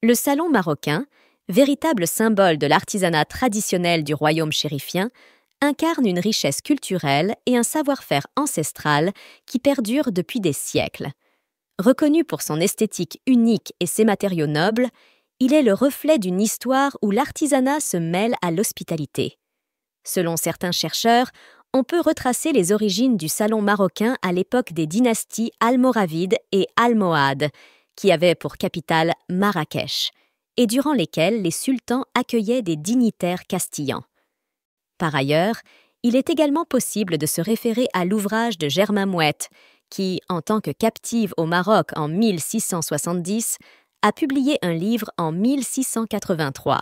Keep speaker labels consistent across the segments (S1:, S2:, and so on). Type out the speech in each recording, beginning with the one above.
S1: Le salon marocain, véritable symbole de l'artisanat traditionnel du royaume chérifien, incarne une richesse culturelle et un savoir-faire ancestral qui perdure depuis des siècles. Reconnu pour son esthétique unique et ses matériaux nobles, il est le reflet d'une histoire où l'artisanat se mêle à l'hospitalité. Selon certains chercheurs, on peut retracer les origines du salon marocain à l'époque des dynasties almoravides et almohades, qui avait pour capitale Marrakech, et durant lesquels les sultans accueillaient des dignitaires castillans. Par ailleurs, il est également possible de se référer à l'ouvrage de Germain Mouette, qui, en tant que captive au Maroc en 1670, a publié un livre en 1683.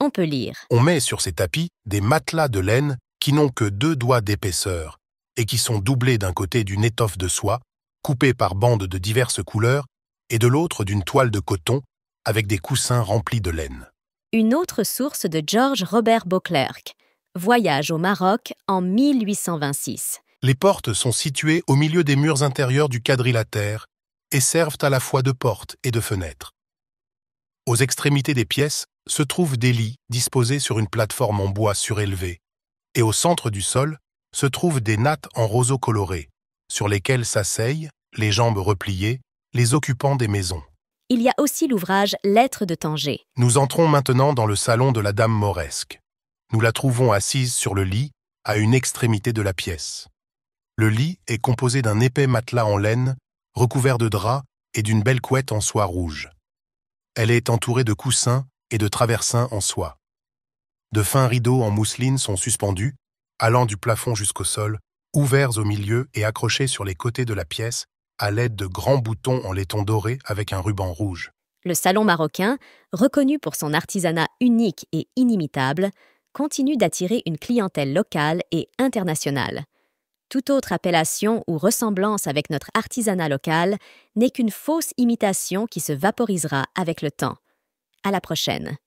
S1: On peut lire
S2: On met sur ces tapis des matelas de laine qui n'ont que deux doigts d'épaisseur et qui sont doublés d'un côté d'une étoffe de soie, coupée par bandes de diverses couleurs et de l'autre d'une toile de coton avec des coussins remplis de laine.
S1: Une autre source de George Robert beauclerc Voyage au Maroc en 1826.
S2: Les portes sont situées au milieu des murs intérieurs du quadrilatère et servent à la fois de portes et de fenêtres. Aux extrémités des pièces se trouvent des lits disposés sur une plateforme en bois surélevée, et au centre du sol se trouvent des nattes en roseau coloré sur lesquelles s'asseyent, les jambes repliées, les occupants des maisons.
S1: Il y a aussi l'ouvrage Lettres de Tanger.
S2: Nous entrons maintenant dans le salon de la dame Mauresque. Nous la trouvons assise sur le lit, à une extrémité de la pièce. Le lit est composé d'un épais matelas en laine, recouvert de draps et d'une belle couette en soie rouge. Elle est entourée de coussins et de traversins en soie. De fins rideaux en mousseline sont suspendus, allant du plafond jusqu'au sol, ouverts au milieu et accrochés sur les côtés de la pièce à l'aide de grands boutons en laiton doré avec un ruban rouge.
S1: Le salon marocain, reconnu pour son artisanat unique et inimitable, continue d'attirer une clientèle locale et internationale. Toute autre appellation ou ressemblance avec notre artisanat local n'est qu'une fausse imitation qui se vaporisera avec
S2: le temps. À la prochaine.